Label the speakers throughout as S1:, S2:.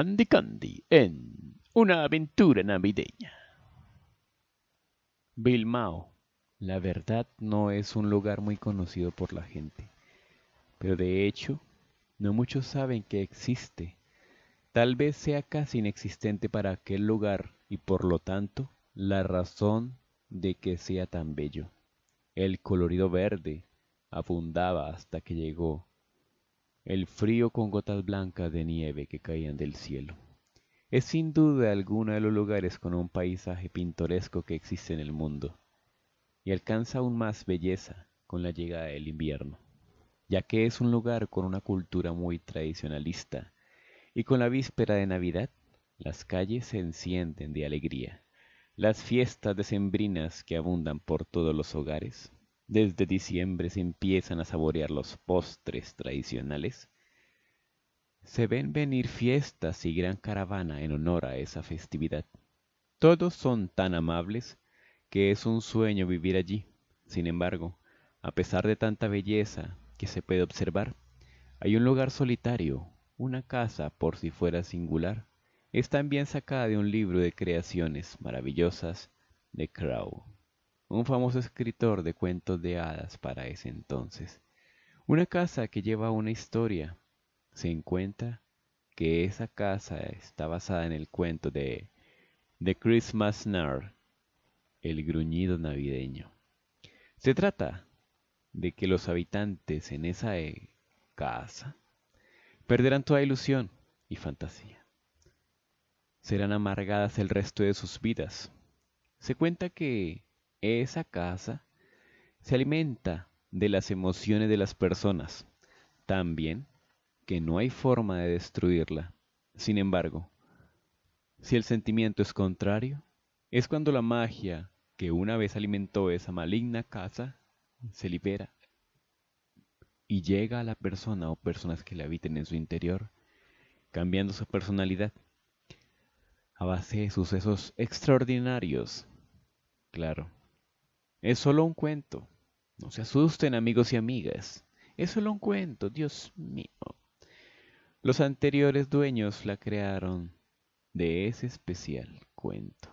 S1: Candy Candy en Una aventura navideña. Bilmao. La verdad no es un lugar muy conocido por la gente, pero de hecho no muchos saben que existe. Tal vez sea casi inexistente para aquel lugar y por lo tanto la razón de que sea tan bello. El colorido verde abundaba hasta que llegó el frío con gotas blancas de nieve que caían del cielo. Es sin duda alguno de los lugares con un paisaje pintoresco que existe en el mundo, y alcanza aún más belleza con la llegada del invierno, ya que es un lugar con una cultura muy tradicionalista, y con la víspera de Navidad las calles se encienden de alegría. Las fiestas sembrinas que abundan por todos los hogares desde diciembre se empiezan a saborear los postres tradicionales. Se ven venir fiestas y gran caravana en honor a esa festividad. Todos son tan amables que es un sueño vivir allí. Sin embargo, a pesar de tanta belleza que se puede observar, hay un lugar solitario, una casa por si fuera singular. Es también sacada de un libro de creaciones maravillosas de Crow un famoso escritor de cuentos de hadas para ese entonces. Una casa que lleva una historia. Se encuentra que esa casa está basada en el cuento de The Christmas Nerd, el gruñido navideño. Se trata de que los habitantes en esa eh, casa perderán toda ilusión y fantasía. Serán amargadas el resto de sus vidas. Se cuenta que esa casa se alimenta de las emociones de las personas, también que no hay forma de destruirla. Sin embargo, si el sentimiento es contrario, es cuando la magia que una vez alimentó esa maligna casa se libera y llega a la persona o personas que la habiten en su interior, cambiando su personalidad a base de sucesos extraordinarios. Claro, es solo un cuento. No se asusten amigos y amigas. Es solo un cuento, Dios mío. Los anteriores dueños la crearon de ese especial cuento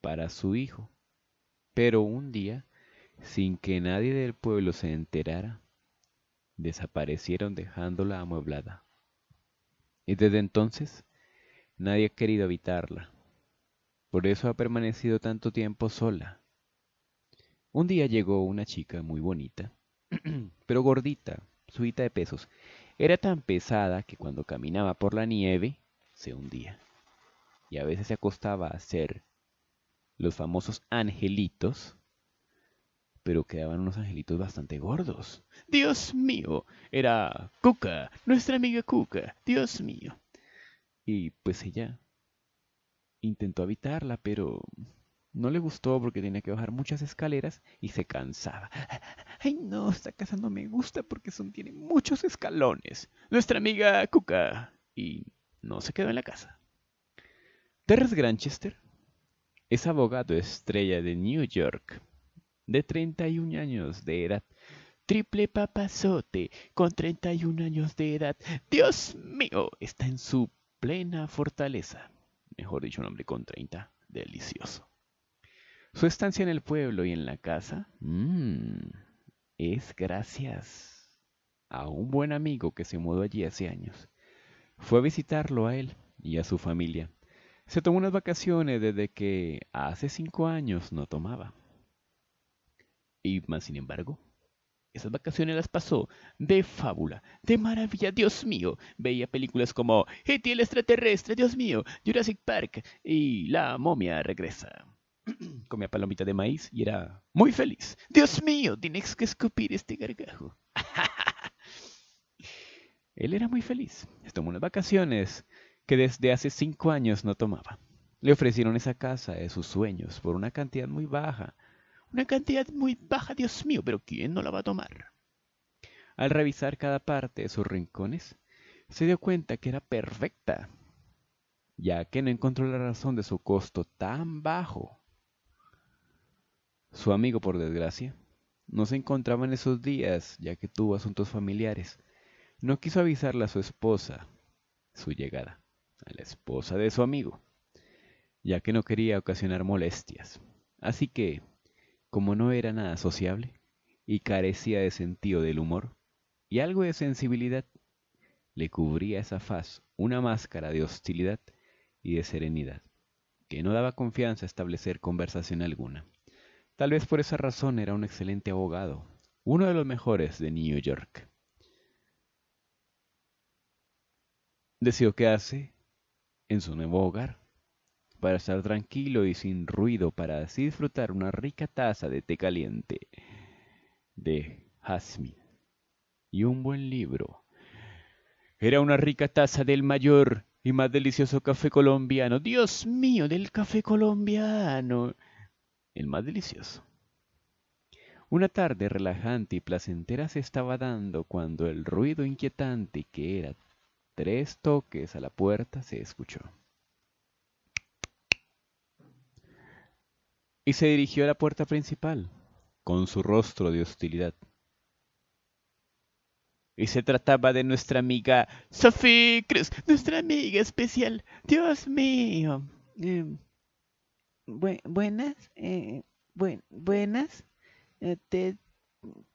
S1: para su hijo. Pero un día, sin que nadie del pueblo se enterara, desaparecieron dejándola amueblada. Y desde entonces nadie ha querido habitarla. Por eso ha permanecido tanto tiempo sola. Un día llegó una chica muy bonita, pero gordita, suita de pesos. Era tan pesada que cuando caminaba por la nieve se hundía. Y a veces se acostaba a hacer los famosos angelitos, pero quedaban unos angelitos bastante gordos. Dios mío, era Cuca, nuestra amiga Cuca, Dios mío. Y pues ella Intentó evitarla, pero no le gustó porque tenía que bajar muchas escaleras y se cansaba. Ay, no, esta casa no me gusta porque son, tiene muchos escalones. Nuestra amiga Cuca. Y no se quedó en la casa. Terrence Granchester es abogado estrella de New York, de 31 años de edad. Triple papazote, con 31 años de edad. Dios mío, está en su plena fortaleza mejor dicho, un hombre con 30, delicioso. Su estancia en el pueblo y en la casa mmm, es gracias a un buen amigo que se mudó allí hace años. Fue a visitarlo a él y a su familia. Se tomó unas vacaciones desde que hace cinco años no tomaba. Y más sin embargo, esas vacaciones las pasó de fábula, de maravilla, Dios mío. Veía películas como E.T. el extraterrestre, Dios mío, Jurassic Park y La momia regresa. Comía palomita de maíz y era muy feliz. Dios mío, tienes que escupir este gargajo. Él era muy feliz. Tomó unas vacaciones que desde hace cinco años no tomaba. Le ofrecieron esa casa de sus sueños por una cantidad muy baja una cantidad muy baja, Dios mío, pero ¿quién no la va a tomar? Al revisar cada parte de sus rincones, se dio cuenta que era perfecta, ya que no encontró la razón de su costo tan bajo. Su amigo, por desgracia, no se encontraba en esos días, ya que tuvo asuntos familiares. No quiso avisarle a su esposa su llegada, a la esposa de su amigo, ya que no quería ocasionar molestias. Así que como no era nada sociable y carecía de sentido del humor y algo de sensibilidad, le cubría esa faz una máscara de hostilidad y de serenidad, que no daba confianza a establecer conversación alguna. Tal vez por esa razón era un excelente abogado, uno de los mejores de New York. Decidió hace en su nuevo hogar para estar tranquilo y sin ruido, para así disfrutar una rica taza de té caliente de jazmín y un buen libro. Era una rica taza del mayor y más delicioso café colombiano. Dios mío, del café colombiano. El más delicioso. Una tarde relajante y placentera se estaba dando cuando el ruido inquietante que era tres toques a la puerta se escuchó. y se dirigió a la puerta principal, con su rostro de hostilidad. Y se trataba de nuestra amiga Sophie Cruz, nuestra amiga especial. Dios mío. Em, buenas, eh, buenas. Eh,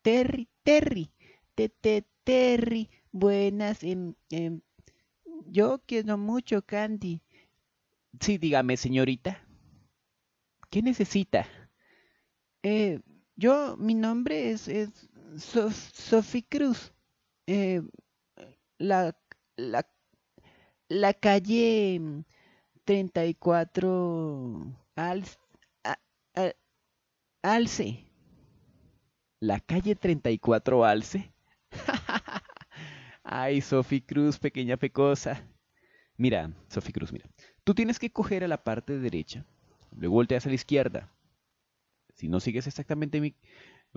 S1: Terry, Terry, te te Terry. Buenas. Em, em, yo quiero mucho Candy. Sí, dígame, señorita. ¿Qué necesita? Eh, yo, mi nombre es, es Cruz. Eh, la, la, calle 34 al, Alce. ¿La calle 34 Alce? Ay, Sofi Cruz, pequeña pecosa. Mira, Sofi Cruz, mira. Tú tienes que coger a la parte derecha luego volteas a la izquierda. Si no sigues exactamente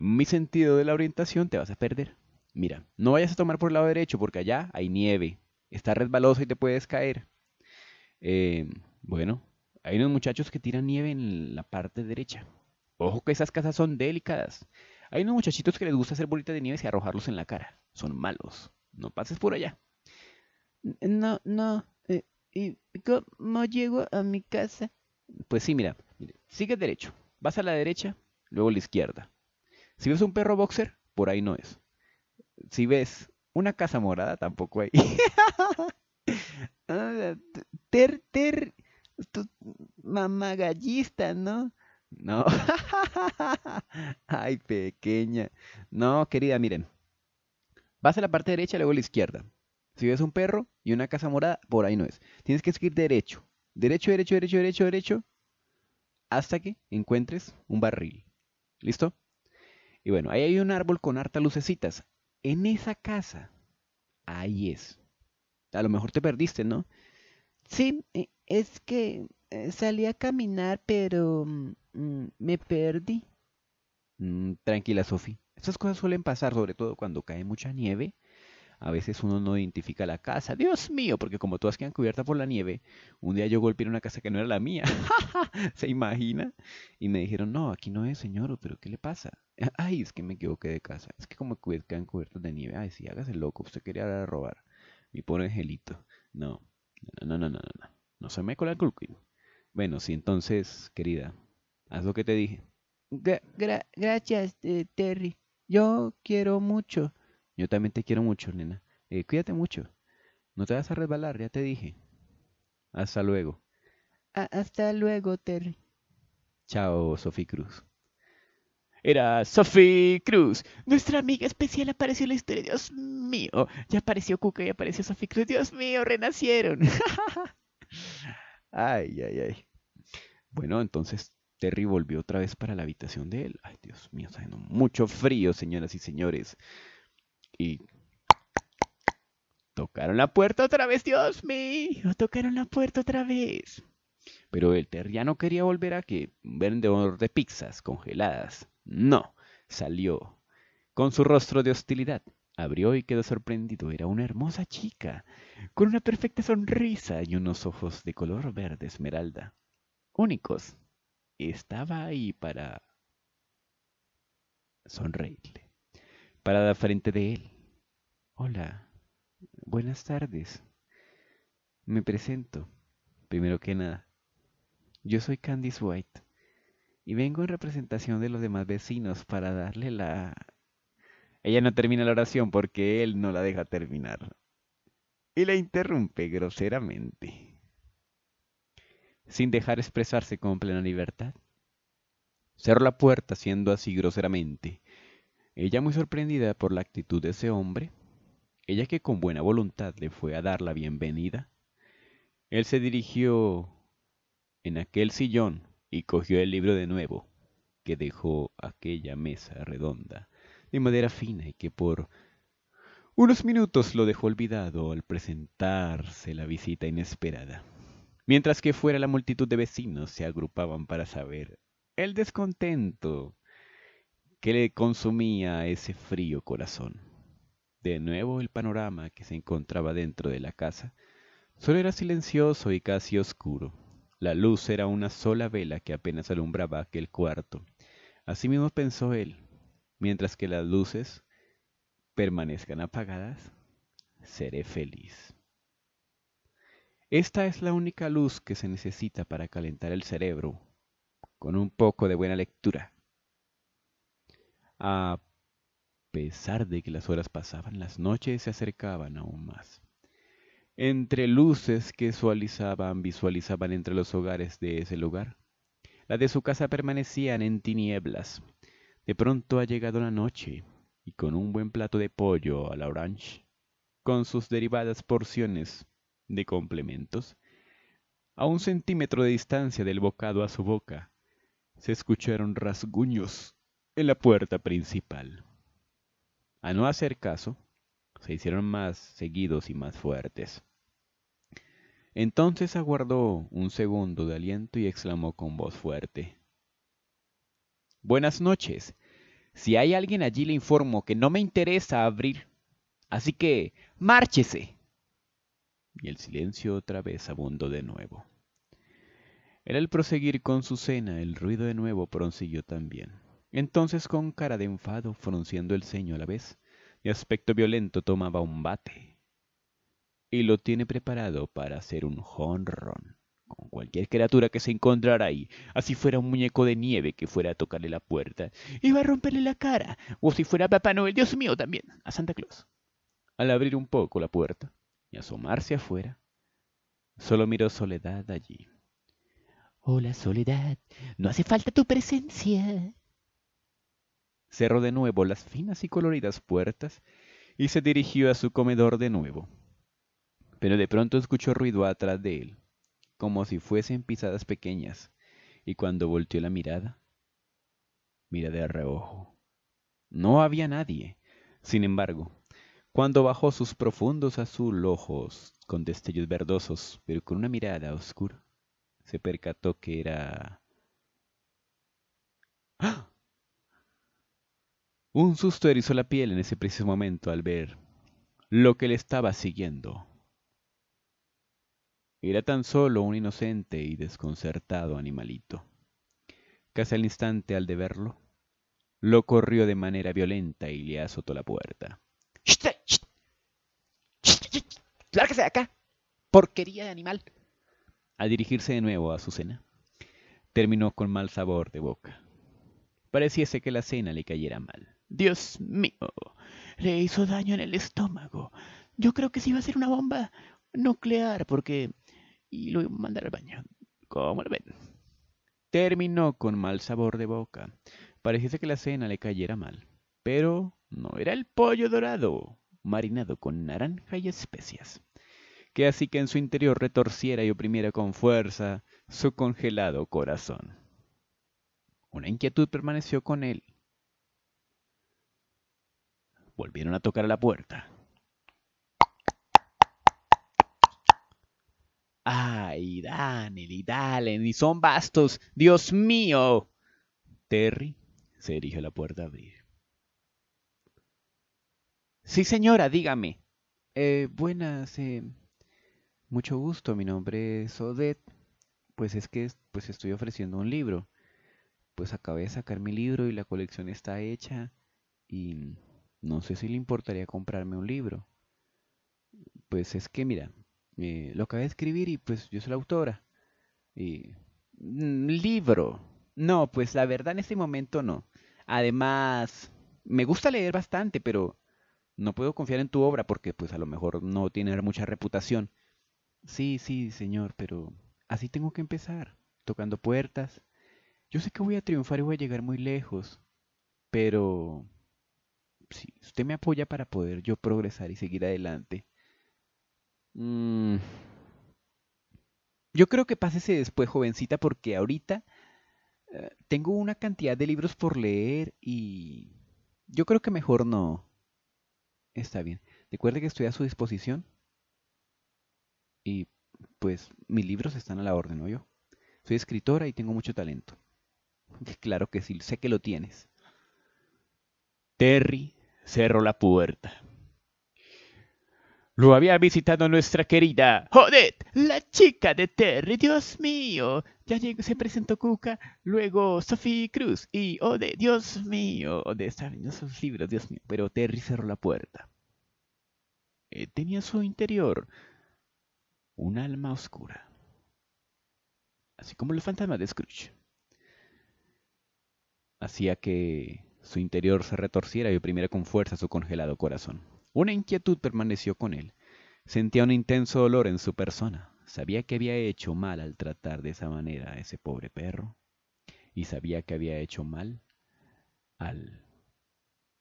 S1: mi, sentido de la orientación, te vas a perder. Mira, no vayas a tomar por el lado derecho porque allá hay nieve, está resbaloso y te puedes caer. Eh, bueno, hay unos muchachos que tiran nieve en la parte derecha. Ojo que esas casas son delicadas. Hay unos muchachitos que les gusta hacer bolitas de nieve y arrojarlos en la cara. Son malos. No pases por allá. No, no. cómo eh, llego a mi casa? Pues sí, mira, sigue derecho, vas a la derecha, luego a la izquierda. Si ves un perro boxer, por ahí no es. Si ves una casa morada, tampoco hay. Ah, ter, ter, tu mamagallista, ¿no? No. Ay, pequeña. No, querida, miren. Vas a la parte derecha, luego a la izquierda. Si ves un perro y una casa morada, por ahí no es. Tienes que seguir derecho derecho, derecho, derecho, derecho, derecho, hasta que encuentres un barril. ¿Listo? Y bueno, ahí hay un árbol con harta lucecitas. En esa casa, ahí es. A lo mejor te perdiste, ¿no? Sí, eh, es que eh, salí a caminar, pero mm, mm, me perdí. Mm, tranquila, Sofi. Estas cosas suelen pasar, sobre todo cuando cae mucha nieve a veces uno no identifica la casa. Dios mío, porque como todas quedan cubiertas por la nieve, un día yo golpeé una casa que no era la mía. ¿Se imagina? Y me dijeron, no, aquí no es, señor, pero ¿qué le pasa? Ay, es que me equivoqué de casa. Es que como quedan cubiertas de nieve. Ay, sí, hágase loco, usted quería robar. Mi pobre angelito. No, no, no, no, no, no. No se me cola el culquín. Bueno, sí, entonces, querida, haz lo que te dije. gracias, eh, Terry. Yo quiero mucho yo también te quiero mucho, nena. Eh, cuídate mucho. No te vas a resbalar, ya te dije. Hasta luego. hasta luego, Terry. Chao, Sophie Cruz. Era Sophie Cruz. Nuestra amiga especial apareció en la historia. Dios mío. Ya apareció Cuca y apareció Sophie Cruz. Dios mío, renacieron. ay, ay, ay. Bueno, entonces Terry volvió otra vez para la habitación de él. Ay, Dios mío, está haciendo mucho frío, señoras y señores y tocaron la puerta otra vez, Dios mío, tocaron la puerta otra vez. Pero el no quería volver a que vendedor de pizzas congeladas. No, salió con su rostro de hostilidad. Abrió y quedó sorprendido. Era una hermosa chica, con una perfecta sonrisa y unos ojos de color verde esmeralda. Únicos. Estaba ahí para sonreírle parada frente de él. Hola, buenas tardes. Me presento, primero que nada. Yo soy Candice White y vengo en representación de los demás vecinos para darle la... Ella no termina la oración porque él no la deja terminar. Y la interrumpe groseramente, sin dejar expresarse con plena libertad. Cerró la puerta siendo así groseramente ella muy sorprendida por la actitud de ese hombre, ella que con buena voluntad le fue a dar la bienvenida, él se dirigió en aquel sillón y cogió el libro de nuevo que dejó aquella mesa redonda de madera fina y que por unos minutos lo dejó olvidado al presentarse la visita inesperada, mientras que fuera la multitud de vecinos se agrupaban para saber el descontento que le consumía ese frío corazón. De nuevo el panorama que se encontraba dentro de la casa solo era silencioso y casi oscuro. La luz era una sola vela que apenas alumbraba aquel cuarto. Asimismo pensó él, mientras que las luces permanezcan apagadas, seré feliz. Esta es la única luz que se necesita para calentar el cerebro, con un poco de buena lectura a pesar de que las horas pasaban, las noches se acercaban aún más. Entre luces que sualizaban, visualizaban entre los hogares de ese lugar. Las de su casa permanecían en tinieblas. De pronto ha llegado la noche, y con un buen plato de pollo a la orange, con sus derivadas porciones de complementos, a un centímetro de distancia del bocado a su boca, se escucharon rasguños en la puerta principal. A no hacer caso, se hicieron más seguidos y más fuertes. Entonces aguardó un segundo de aliento y exclamó con voz fuerte. Buenas noches. Si hay alguien allí le informo que no me interesa abrir. Así que, márchese. Y el silencio otra vez abundó de nuevo. Era el proseguir con su cena, el ruido de nuevo prosiguió también. Entonces, con cara de enfado, frunciendo el ceño a la vez, y aspecto violento tomaba un bate y lo tiene preparado para hacer un jonrón con cualquier criatura que se encontrara ahí, así fuera un muñeco de nieve que fuera a tocarle la puerta, iba a romperle la cara, o si fuera Papá Noel, Dios mío, también, a Santa Claus. Al abrir un poco la puerta y asomarse afuera, solo miró Soledad allí. Hola, Soledad, no hace falta tu presencia cerró de nuevo las finas y coloridas puertas y se dirigió a su comedor de nuevo. Pero de pronto escuchó ruido atrás de él, como si fuesen pisadas pequeñas, y cuando volteó la mirada, mira de reojo. No había nadie. Sin embargo, cuando bajó sus profundos azul ojos con destellos verdosos, pero con una mirada oscura, se percató que era Un susto erizó la piel en ese preciso momento al ver lo que le estaba siguiendo. Era tan solo un inocente y desconcertado animalito. Casi al instante al de verlo, lo corrió de manera violenta y le azotó la puerta. ¡Lárgase de acá! ¡Porquería de animal! Al dirigirse de nuevo a su cena, terminó con mal sabor de boca. Pareciese que la cena le cayera mal. Dios mío, le hizo daño en el estómago. Yo creo que sí iba a ser una bomba nuclear porque... Y lo iba a mandar al baño. ¿Cómo lo ven? Terminó con mal sabor de boca. Pareciese que la cena le cayera mal. Pero no era el pollo dorado, marinado con naranja y especias, que así que en su interior retorciera y oprimiera con fuerza su congelado corazón. Una inquietud permaneció con él Volvieron a tocar a la puerta. Ay, Daniel y Dalen, y son bastos. Dios mío. Terry se dirige a la puerta a abrir. Sí, señora, dígame. Eh, buenas, eh, mucho gusto. Mi nombre es Odette. Pues es que pues estoy ofreciendo un libro. Pues acabé de sacar mi libro y la colección está hecha. Y no sé si le importaría comprarme un libro. Pues es que, mira, eh, lo acabé de escribir y pues yo soy la autora. Y... Mm, libro. No, pues la verdad en este momento no. Además, me gusta leer bastante, pero no puedo confiar en tu obra porque pues a lo mejor no tiene mucha reputación. Sí, sí, señor, pero así tengo que empezar, tocando puertas. Yo sé que voy a triunfar y voy a llegar muy lejos, pero usted me apoya para poder yo progresar y seguir adelante, mm, yo creo que pásese después, jovencita, porque ahorita eh, tengo una cantidad de libros por leer y yo creo que mejor no. Está bien. Recuerde que estoy a su disposición. Y pues mis libros están a la orden, ¿no yo? Soy escritora y tengo mucho talento. Claro que sí, sé que lo tienes. Terry cerró la puerta. Lo había visitado nuestra querida Jodet, la chica de Terry, Dios mío. Ya llegó, se presentó Cuca, luego Sophie Cruz y de Dios mío. Ode está viendo sus libros, Dios mío. Pero Terry cerró la puerta. Eh, tenía su interior un alma oscura, así como los fantasmas de Scrooge. Hacía que su interior se retorciera y oprimiera con fuerza su congelado corazón. Una inquietud permaneció con él. Sentía un intenso dolor en su persona. Sabía que había hecho mal al tratar de esa manera a ese pobre perro. Y sabía que había hecho mal al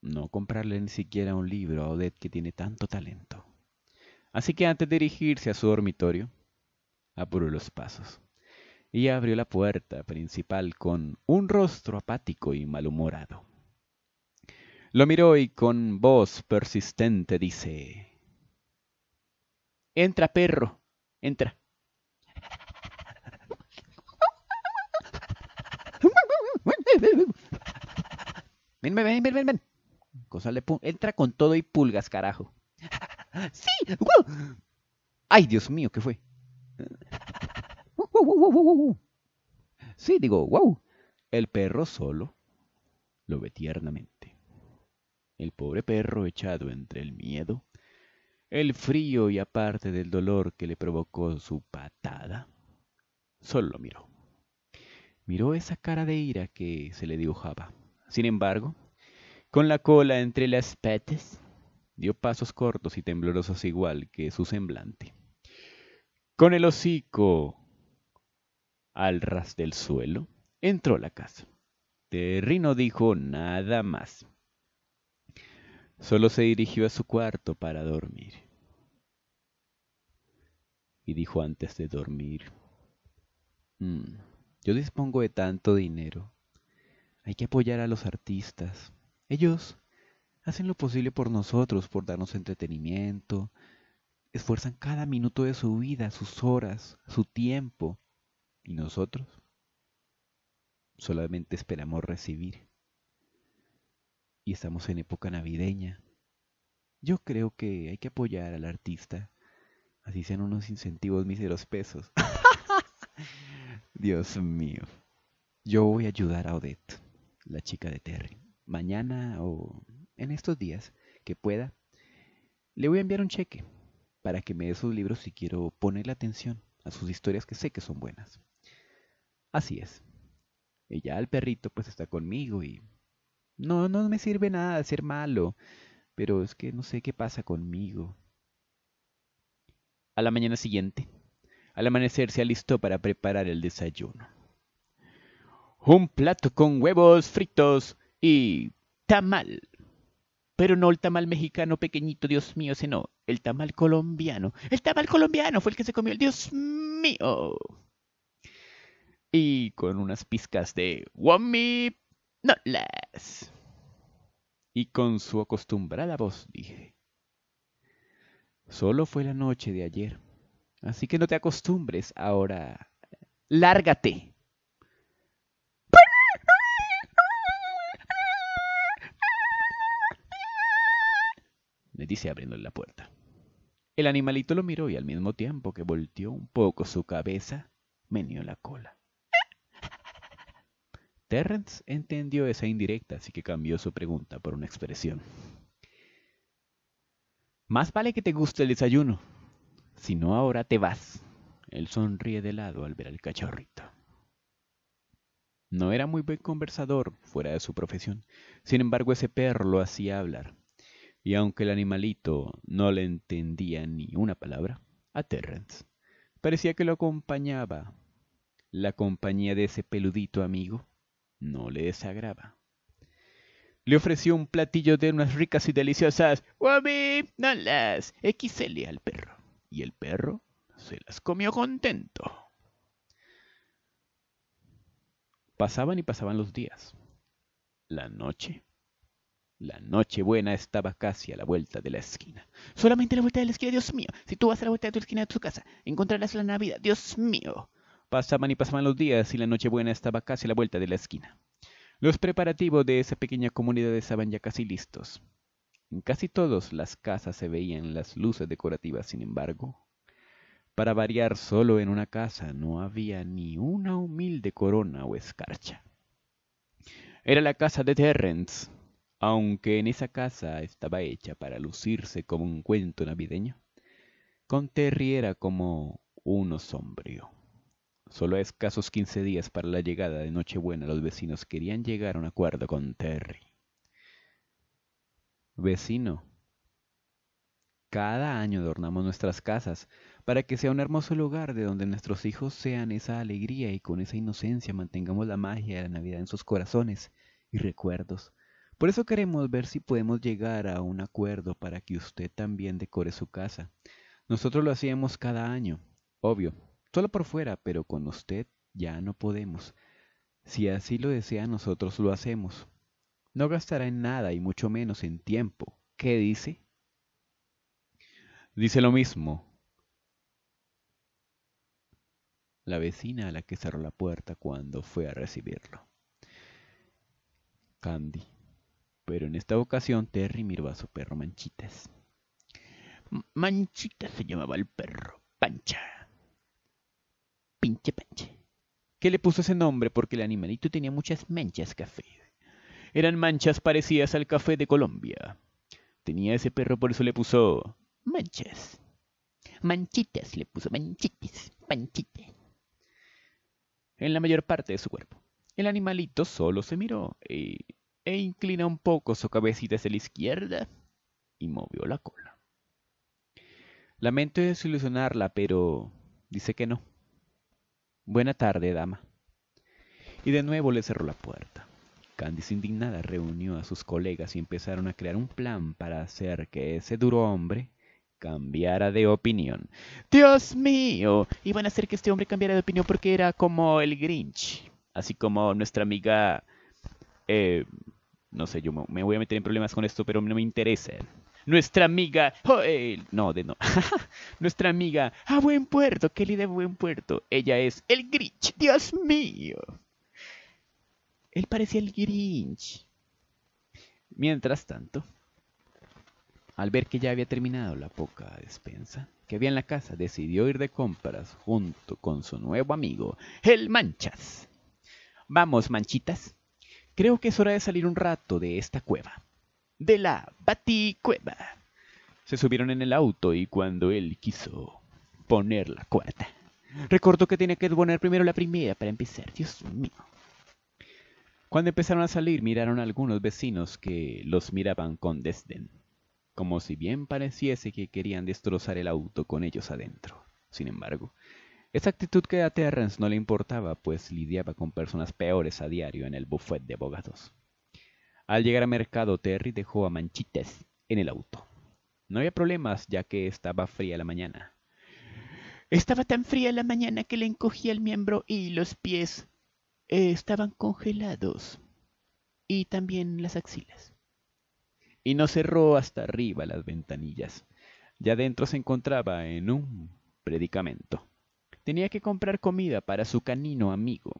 S1: no comprarle ni siquiera un libro a Odette que tiene tanto talento. Así que antes de dirigirse a su dormitorio, apuró los pasos y abrió la puerta principal con un rostro apático y malhumorado. Lo miró y con voz persistente dice, Entra, perro, entra. Ven, ven, ven, ven, ven. entra con todo y pulgas, carajo. ¡Sí! ¡Ay, Dios mío, qué fue! Sí, digo, wow. El perro solo lo ve tiernamente el pobre perro echado entre el miedo, el frío y aparte del dolor que le provocó su patada, solo lo miró. Miró esa cara de ira que se le dibujaba. Sin embargo, con la cola entre las patas, dio pasos cortos y temblorosos igual que su semblante. Con el hocico al ras del suelo, entró a la casa. Terry no dijo nada más. Solo se dirigió a su cuarto para dormir. Y dijo antes de dormir, mm, yo dispongo de tanto dinero. Hay que apoyar a los artistas. Ellos hacen lo posible por nosotros, por darnos entretenimiento. Esfuerzan cada minuto de su vida, sus horas, su tiempo. ¿Y nosotros? Solamente esperamos recibir y estamos en época navideña. Yo creo que hay que apoyar al artista, así sean unos incentivos miseros pesos. Dios mío. Yo voy a ayudar a Odette, la chica de Terry. Mañana o en estos días que pueda, le voy a enviar un cheque para que me dé sus libros si quiero ponerle atención a sus historias que sé que son buenas. Así es. Ella el perrito pues está conmigo y no, no me sirve nada ser malo, pero es que no sé qué pasa conmigo. A la mañana siguiente, al amanecer se alistó para preparar el desayuno. Un plato con huevos fritos y tamal. Pero no el tamal mexicano pequeñito, Dios mío, sino El tamal colombiano. El tamal colombiano fue el que se comió Dios mío. Y con unas pizcas de guamip. No las. Y con su acostumbrada voz dije, solo fue la noche de ayer, así que no te acostumbres ahora. Lárgate. le dice abriéndole la puerta. El animalito lo miró y al mismo tiempo que volteó un poco su cabeza, menió la cola. Terrence entendió esa indirecta, así que cambió su pregunta por una expresión. Más vale que te guste el desayuno. Si no, ahora te vas. Él sonríe de lado al ver al cachorrito. No era muy buen conversador fuera de su profesión. Sin embargo, ese perro lo hacía hablar. Y aunque el animalito no le entendía ni una palabra, a Terrence parecía que lo acompañaba la compañía de ese peludito amigo no le desagraba. Le ofreció un platillo de unas ricas y deliciosas Nalas XL al perro, y el perro se las comió contento. Pasaban y pasaban los días. La noche. La noche buena estaba casi a la vuelta de la esquina. Solamente a la vuelta de la esquina, Dios mío. Si tú vas a la vuelta de tu esquina de tu casa, encontrarás la Navidad, Dios mío. Pasaban y pasaban los días y la buena estaba casi a la vuelta de la esquina. Los preparativos de esa pequeña comunidad estaban ya casi listos. En casi todas las casas se veían las luces decorativas, sin embargo. Para variar, solo en una casa no había ni una humilde corona o escarcha. Era la casa de Terrence, aunque en esa casa estaba hecha para lucirse como un cuento navideño. Con Terry era como uno sombrío. Solo a escasos 15 días para la llegada de Nochebuena los vecinos querían llegar a un acuerdo con Terry. Vecino, cada año adornamos nuestras casas para que sea un hermoso lugar de donde nuestros hijos sean esa alegría y con esa inocencia mantengamos la magia de la Navidad en sus corazones y recuerdos. Por eso queremos ver si podemos llegar a un acuerdo para que usted también decore su casa. Nosotros lo hacíamos cada año, obvio, Solo por fuera, pero con usted ya no podemos. Si así lo desea, nosotros lo hacemos. No gastará en nada y mucho menos en tiempo. ¿Qué dice? Dice lo mismo. La vecina a la que cerró la puerta cuando fue a recibirlo. Candy. Pero en esta ocasión Terry miró a su perro Manchitas. Manchitas se llamaba el perro. Pancha pinche panche. Que le puso ese nombre porque el animalito tenía muchas manchas café. Eran manchas parecidas al café de Colombia. Tenía ese perro, por eso le puso manchas. Manchitas le puso, manchitas manchitas. En la mayor parte de su cuerpo. El animalito solo se miró e, e inclina un poco su cabecita hacia la izquierda y movió la cola. Lamento desilusionarla, pero dice que no. Buena tarde, dama. Y de nuevo le cerró la puerta. Candice indignada reunió a sus colegas y empezaron a crear un plan para hacer que ese duro hombre cambiara de opinión. ¡Dios mío! Iban a hacer que este hombre cambiara de opinión porque era como el Grinch. Así como nuestra amiga... Eh, no sé, yo me voy a meter en problemas con esto, pero no me interesa. Nuestra amiga No, de no. Nuestra amiga a buen puerto. Kelly de buen puerto. Ella es el Grinch. Dios mío. Él parecía el Grinch. Mientras tanto, al ver que ya había terminado la poca despensa que había en la casa, decidió ir de compras junto con su nuevo amigo, el Manchas. Vamos, manchitas. Creo que es hora de salir un rato de esta cueva de la Baticueva. Se subieron en el auto y cuando él quiso poner la cuarta, recordó que tenía que poner primero la primera para empezar. Dios mío. Cuando empezaron a salir, miraron a algunos vecinos que los miraban con desdén, como si bien pareciese que querían destrozar el auto con ellos adentro. Sin embargo, esa actitud que a Terrence no le importaba, pues lidiaba con personas peores a diario en el buffet de abogados. Al llegar a mercado, Terry dejó a Manchitas en el auto. No había problemas, ya que estaba fría la mañana. Estaba tan fría la mañana que le encogía el miembro y los pies eh, estaban congelados. Y también las axilas. Y no cerró hasta arriba las ventanillas. Ya dentro se encontraba en un predicamento. Tenía que comprar comida para su canino amigo.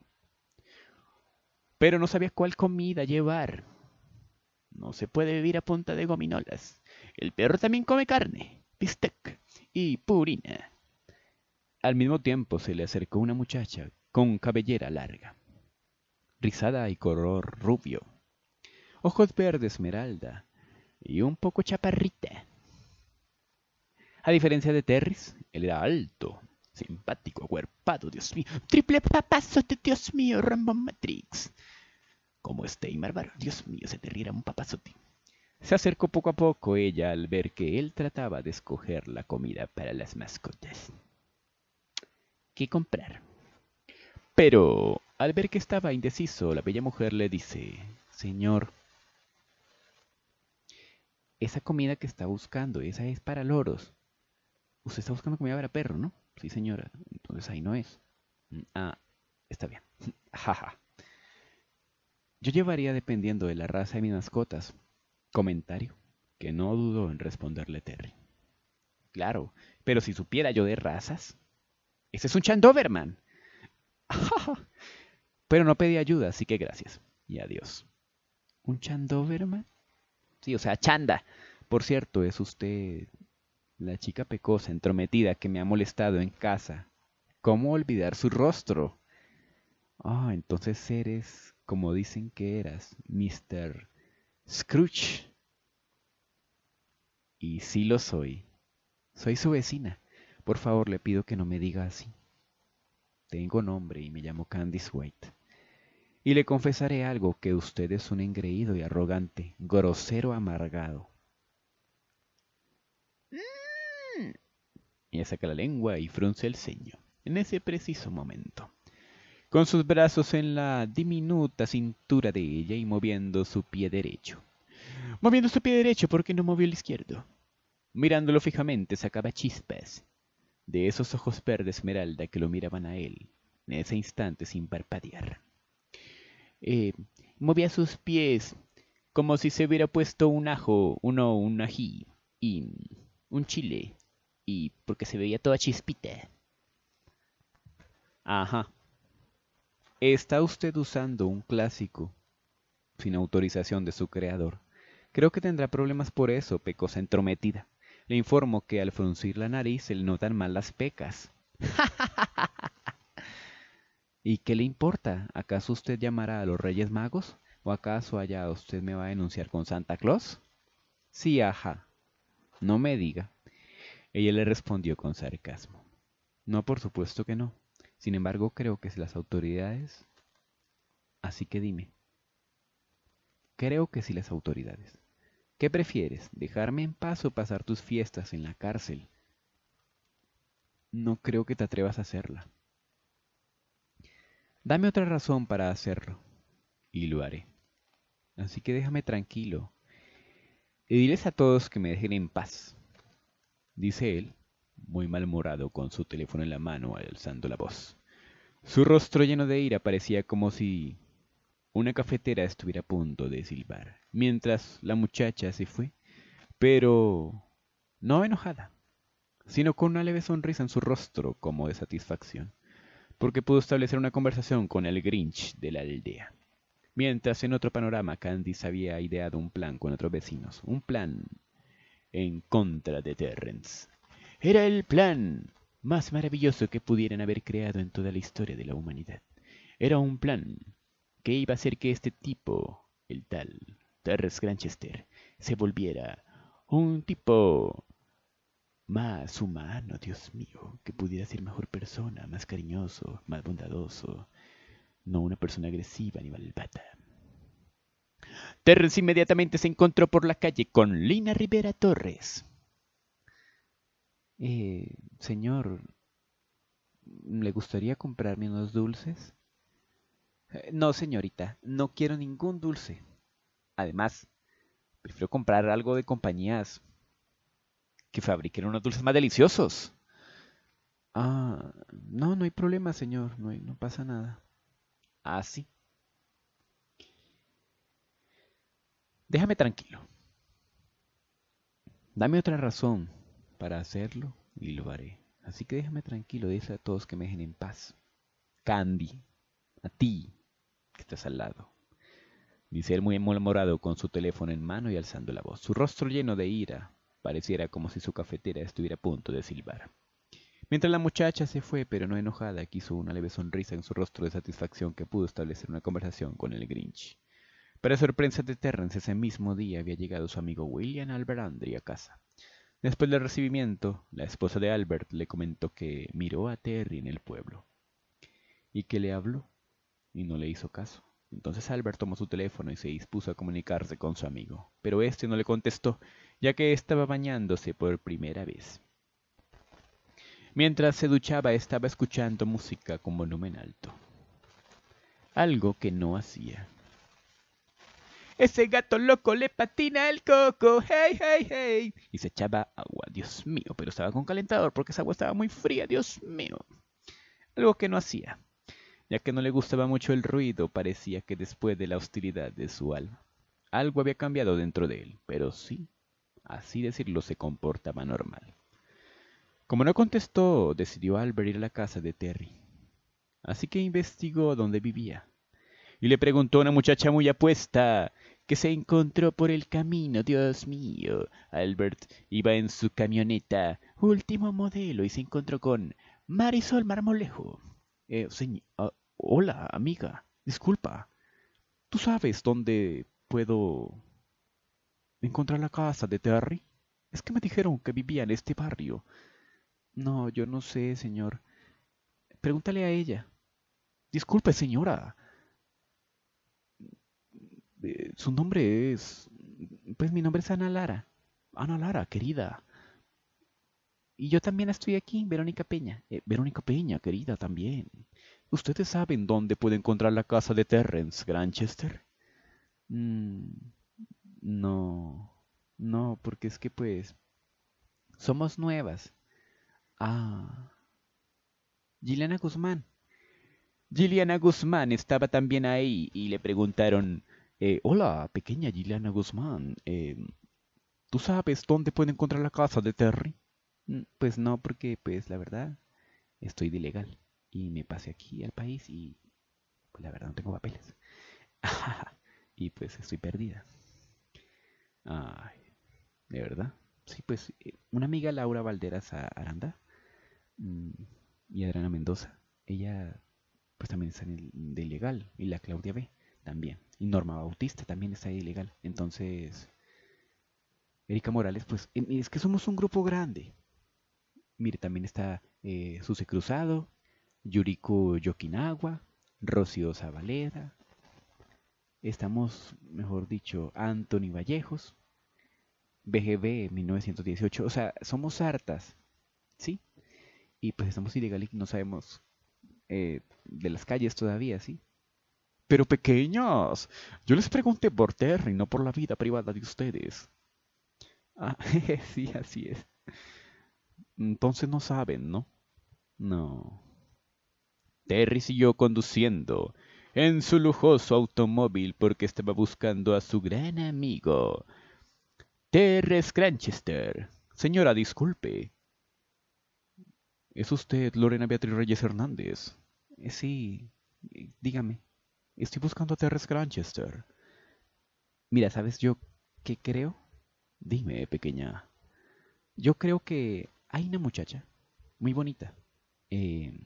S1: Pero no sabía cuál comida llevar. No se puede vivir a punta de gominolas. El perro también come carne, bistec y purina. Al mismo tiempo se le acercó una muchacha con cabellera larga, rizada y color rubio, ojos verde esmeralda y un poco chaparrita. A diferencia de Terris, él era alto, simpático, acuerpado, Dios mío, triple papazo Dios mío, Rambo Matrix como bárbaro Dios mío, se te riera un papazote. Se acercó poco a poco ella al ver que él trataba de escoger la comida para las mascotas. ¿Qué comprar? Pero, al ver que estaba indeciso, la bella mujer le dice, Señor, esa comida que está buscando, esa es para loros. Usted está buscando comida para perro, ¿no? Sí, señora. Entonces ahí no es. Mm, ah, está bien. Jaja. Yo llevaría dependiendo de la raza de mis mascotas. Comentario que no dudo en responderle Terry. Claro, pero si supiera yo de razas. Ese es un Chandoverman. pero no pedí ayuda, así que gracias. Y adiós. ¿Un Chandoverman? Sí, o sea, Chanda. Por cierto, es usted la chica pecosa, entrometida, que me ha molestado en casa. ¿Cómo olvidar su rostro? Ah, entonces eres como dicen que eras, Mr. Scrooge. Y sí lo soy. Soy su vecina. Por favor, le pido que no me diga así. Tengo nombre y me llamo Candice White. Y le confesaré algo que usted es un engreído y arrogante, grosero, amargado. Mmm. Y saca la lengua y frunce el ceño en ese preciso momento con sus brazos en la diminuta cintura de ella y moviendo su pie derecho. Moviendo su pie derecho porque no movió el izquierdo. Mirándolo fijamente sacaba chispas de esos ojos verdes esmeralda que lo miraban a él en ese instante sin parpadear. Eh, movía sus pies como si se hubiera puesto un ajo, uno, un ají y un chile, y porque se veía toda chispita. Ajá, Está usted usando un clásico sin autorización de su creador. Creo que tendrá problemas por eso, pecosa entrometida. Le informo que al fruncir la nariz se le notan mal las pecas. ¿Y qué le importa? ¿Acaso usted llamará a los Reyes Magos? ¿O acaso allá usted me va a denunciar con Santa Claus? Sí, ajá. No me diga. Ella le respondió con sarcasmo. No, por supuesto que no. Sin embargo, creo que si las autoridades... Así que dime. Creo que si las autoridades... ¿Qué prefieres? ¿Dejarme en paz o pasar tus fiestas en la cárcel? No creo que te atrevas a hacerla. Dame otra razón para hacerlo. Y lo haré. Así que déjame tranquilo. Y diles a todos que me dejen en paz. Dice él, muy malhumorado con su teléfono en la mano, alzando la voz. Su rostro lleno de ira parecía como si una cafetera estuviera a punto de silbar, mientras la muchacha se fue, pero no enojada, sino con una leve sonrisa en su rostro como de satisfacción, porque pudo establecer una conversación con el Grinch de la aldea. Mientras en otro panorama Candice había ideado un plan con otros vecinos, un plan en contra de Terrence. Era el plan más maravilloso que pudieran haber creado en toda la historia de la humanidad. Era un plan que iba a hacer que este tipo, el tal Terrence Granchester, se volviera un tipo más humano, Dios mío, que pudiera ser mejor persona, más cariñoso, más bondadoso, no una persona agresiva ni malvada. Terrence inmediatamente se encontró por la calle con Lina Rivera Torres, eh, señor, ¿le gustaría comprarme unos dulces? Eh, no, señorita, no quiero ningún dulce. Además, prefiero comprar algo de compañías que fabriquen unos dulces más deliciosos. Ah, no, no hay problema, señor, no, no pasa nada. Ah, sí. Déjame tranquilo. Dame otra razón para hacerlo, y lo haré. Así que déjame tranquilo, dice a todos que me dejen en paz. Candy, a ti, que estás al lado. Dice él muy enamorado con su teléfono en mano y alzando la voz. Su rostro lleno de ira, pareciera como si su cafetera estuviera a punto de silbar. Mientras la muchacha se fue, pero no enojada, quiso una leve sonrisa en su rostro de satisfacción que pudo establecer una conversación con el Grinch. Para sorpresa de Terrence, ese mismo día había llegado su amigo William Alberandri a casa. Después del recibimiento, la esposa de Albert le comentó que miró a Terry en el pueblo y que le habló y no le hizo caso. Entonces Albert tomó su teléfono y se dispuso a comunicarse con su amigo, pero este no le contestó, ya que estaba bañándose por primera vez. Mientras se duchaba estaba escuchando música con volumen alto, algo que no hacía ese gato loco le patina el coco. Hey, hey, hey. Y se echaba agua. Dios mío, pero estaba con calentador porque esa agua estaba muy fría. Dios mío. Algo que no hacía. Ya que no le gustaba mucho el ruido, parecía que después de la hostilidad de su alma, algo había cambiado dentro de él, pero sí, así decirlo, se comportaba normal. Como no contestó, decidió Albert ir a la casa de Terry. Así que investigó dónde vivía y le preguntó a una muchacha muy apuesta que se encontró por el camino. Dios mío, Albert iba en su camioneta, último modelo, y se encontró con Marisol Marmolejo. Eh, ah, hola, amiga, disculpa. ¿Tú sabes dónde puedo encontrar la casa de Terry? Es que me dijeron que vivía en este barrio. No, yo no sé, señor. Pregúntale a ella. Disculpe, señora. Eh, su nombre es... Pues mi nombre es Ana Lara. Ana Lara, querida. Y yo también estoy aquí, Verónica Peña. Eh, Verónica Peña, querida, también. ¿Ustedes saben dónde puede encontrar la casa de Terrence, Granchester? Mm, no. No, porque es que pues... Somos nuevas. Ah. Giliana Guzmán. Giliana Guzmán estaba también ahí y le preguntaron, eh, hola, pequeña Giliana Guzmán. Em, ¿Tú sabes dónde puedo encontrar la casa de Terry? Mm, pues no, porque pues la verdad estoy de ilegal y me pasé aquí al país y pues la verdad no tengo papeles. y pues estoy perdida. ¿de verdad? Sí, pues eh, una amiga Laura Valderas Aranda mm, y Adriana Mendoza, ella pues también está de ilegal y la Claudia B también. Y Norma Bautista también está ilegal. Entonces, Erika Morales, pues es que somos un grupo grande. Mire, también está eh, Cruzado, Yuriko Yokinawa, Rocío Zabalera. Estamos, mejor dicho, Anthony Vallejos, BGB 1918. O sea, somos hartas, ¿sí? Y pues estamos ilegales y no sabemos eh, de las calles todavía, ¿sí? Pero pequeños, yo les pregunté por Terry, no por la vida privada de ustedes. Ah, sí, así es. Entonces no saben, ¿no? No. Terry siguió conduciendo en su lujoso automóvil porque estaba buscando a su gran amigo. Terry Scranchester. Señora, disculpe. ¿Es usted Lorena Beatriz Reyes Hernández? Eh, sí, eh, dígame. Estoy buscando a Terrence Granchester. Mira, ¿sabes yo qué creo? Dime, pequeña. Yo creo que hay una muchacha muy bonita. Eh,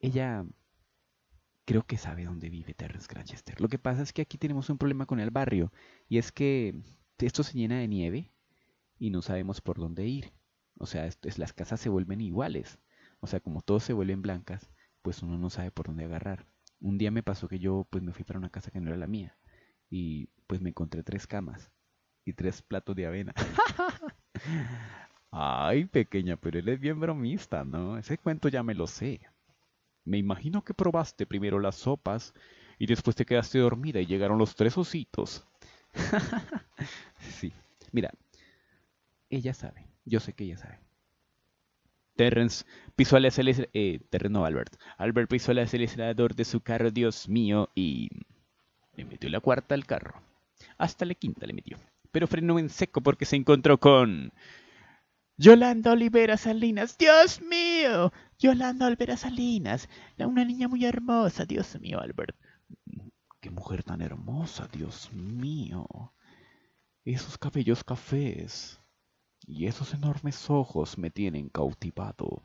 S1: ella creo que sabe dónde vive Terrence Granchester. Lo que pasa es que aquí tenemos un problema con el barrio y es que esto se llena de nieve y no sabemos por dónde ir. O sea, las casas se vuelven iguales. O sea, como todos se vuelven blancas, pues uno no sabe por dónde agarrar un día me pasó que yo pues me fui para una casa que no era la mía y pues me encontré tres camas y tres platos de avena. Ay, pequeña, pero él es bien bromista, ¿no? Ese cuento ya me lo sé. Me imagino que probaste primero las sopas y después te quedaste dormida y llegaron los tres ositos. sí, mira, ella sabe, yo sé que ella sabe. Terrence pisó el eh, terreno Albert. Albert pisó es de su carro, Dios mío, y le metió la cuarta al carro. Hasta la quinta le metió. Pero frenó en seco porque se encontró con Yolanda Olivera Salinas, Dios mío, Yolanda Olivera Salinas, una niña muy hermosa, Dios mío, Albert. Qué mujer tan hermosa, Dios mío. Esos cabellos cafés y esos enormes ojos me tienen cautivado.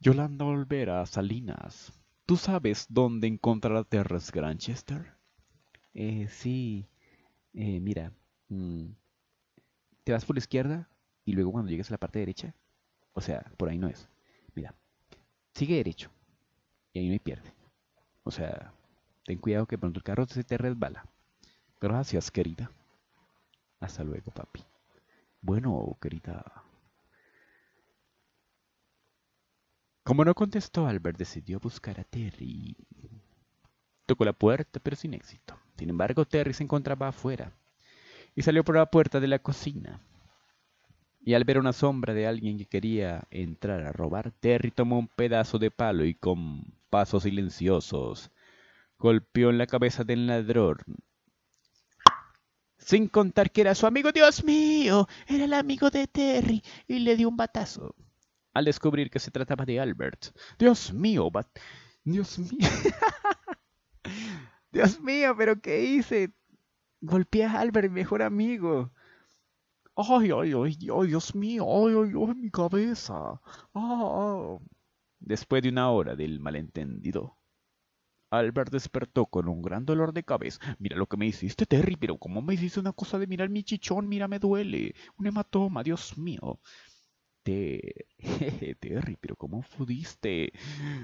S1: Yolanda Olvera Salinas, ¿tú sabes dónde encontrar a Terrence Granchester? Eh, sí. Eh, mira, mm, te vas por la izquierda y luego cuando llegues a la parte derecha, o sea, por ahí no es. Mira, sigue derecho y ahí me pierde. O sea, ten cuidado que pronto el carro se te resbala. Gracias, querida. Hasta luego, papi. Bueno, querida. Como no contestó, Albert decidió buscar a Terry. Tocó la puerta, pero sin éxito. Sin embargo, Terry se encontraba afuera y salió por la puerta de la cocina. Y al ver una sombra de alguien que quería entrar a robar, Terry tomó un pedazo de palo y con pasos silenciosos golpeó en la cabeza del ladrón sin contar que era su amigo. Dios mío, era el amigo de Terry y le dio un batazo. Al descubrir que se trataba de Albert. Dios mío, Dios mío. Dios mío, pero ¿qué hice? Golpeé a Albert, mi mejor amigo. Ay, ay, ay, ay, Dios mío, ay, ay, ay, mi cabeza. ah. ah. Después de una hora del malentendido, Albert despertó con un gran dolor de cabeza. Mira lo que me hiciste, Terry, pero ¿cómo me hiciste una cosa de mirar mi chichón? Mira, me duele. Un hematoma, Dios mío. Te, Terry, pero ¿cómo pudiste?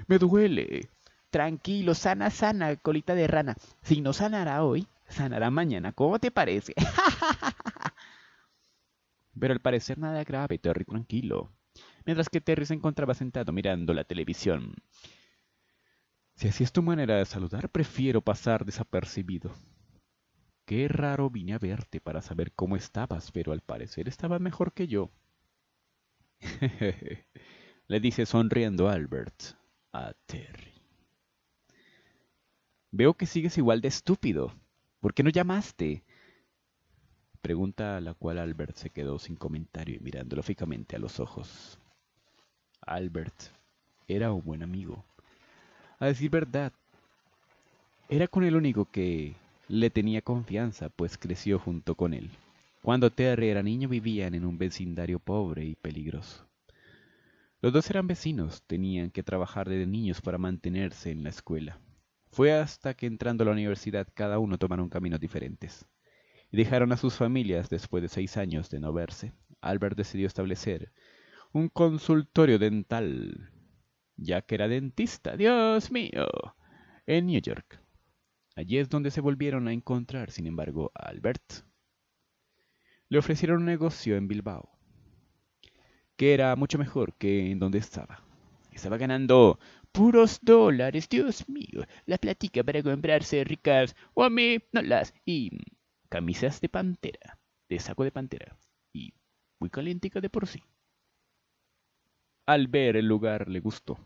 S1: Me duele. Tranquilo, sana, sana, colita de rana. Si no sanará hoy, sanará mañana. ¿Cómo te parece? pero al parecer nada grave, Terry, tranquilo. Mientras que Terry se encontraba sentado mirando la televisión. Si así es tu manera de saludar, prefiero pasar desapercibido. Qué raro vine a verte para saber cómo estabas, pero al parecer estabas mejor que yo. Le dice sonriendo Albert a Terry. Veo que sigues igual de estúpido. ¿Por qué no llamaste? Pregunta a la cual Albert se quedó sin comentario y mirándolo fijamente a los ojos. Albert era un buen amigo a decir verdad, era con el único que le tenía confianza, pues creció junto con él. Cuando Terry era niño vivían en un vecindario pobre y peligroso. Los dos eran vecinos, tenían que trabajar desde niños para mantenerse en la escuela. Fue hasta que entrando a la universidad cada uno tomaron caminos diferentes. Y dejaron a sus familias después de seis años de no verse. Albert decidió establecer un consultorio dental ya que era dentista, Dios mío, en New York. Allí es donde se volvieron a encontrar, sin embargo, a Albert. Le ofrecieron un negocio en Bilbao, que era mucho mejor que en donde estaba. Estaba ganando puros dólares, Dios mío, la platica para comprarse ricas o a no las y camisas de pantera, de saco de pantera y muy calientica de por sí. Al ver el lugar le gustó.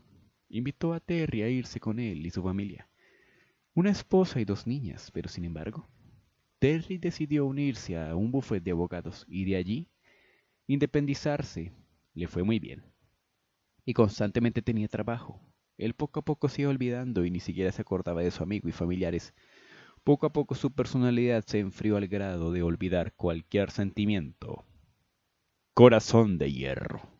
S1: Invitó a Terry a irse con él y su familia. Una esposa y dos niñas, pero sin embargo, Terry decidió unirse a un bufete de abogados y de allí independizarse. Le fue muy bien. Y constantemente tenía trabajo. Él poco a poco se iba olvidando y ni siquiera se acordaba de su amigo y familiares. Poco a poco su personalidad se enfrió al grado de olvidar cualquier sentimiento. Corazón de hierro.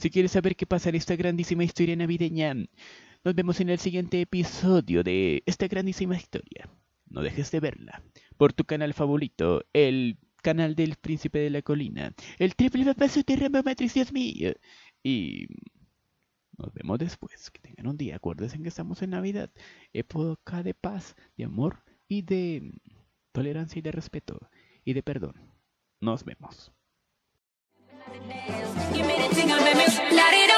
S1: Si quieres saber qué pasa en esta grandísima historia navideña, nos vemos en el siguiente episodio de esta grandísima historia. No dejes de verla por tu canal favorito, el canal del príncipe de la colina, el triple papá de Rambo mío. Y nos vemos después. Que tengan un día. Acuérdense que estamos en Navidad, época de paz, de amor y de tolerancia y de respeto y de perdón. Nos vemos. You made a thing, baby, Let it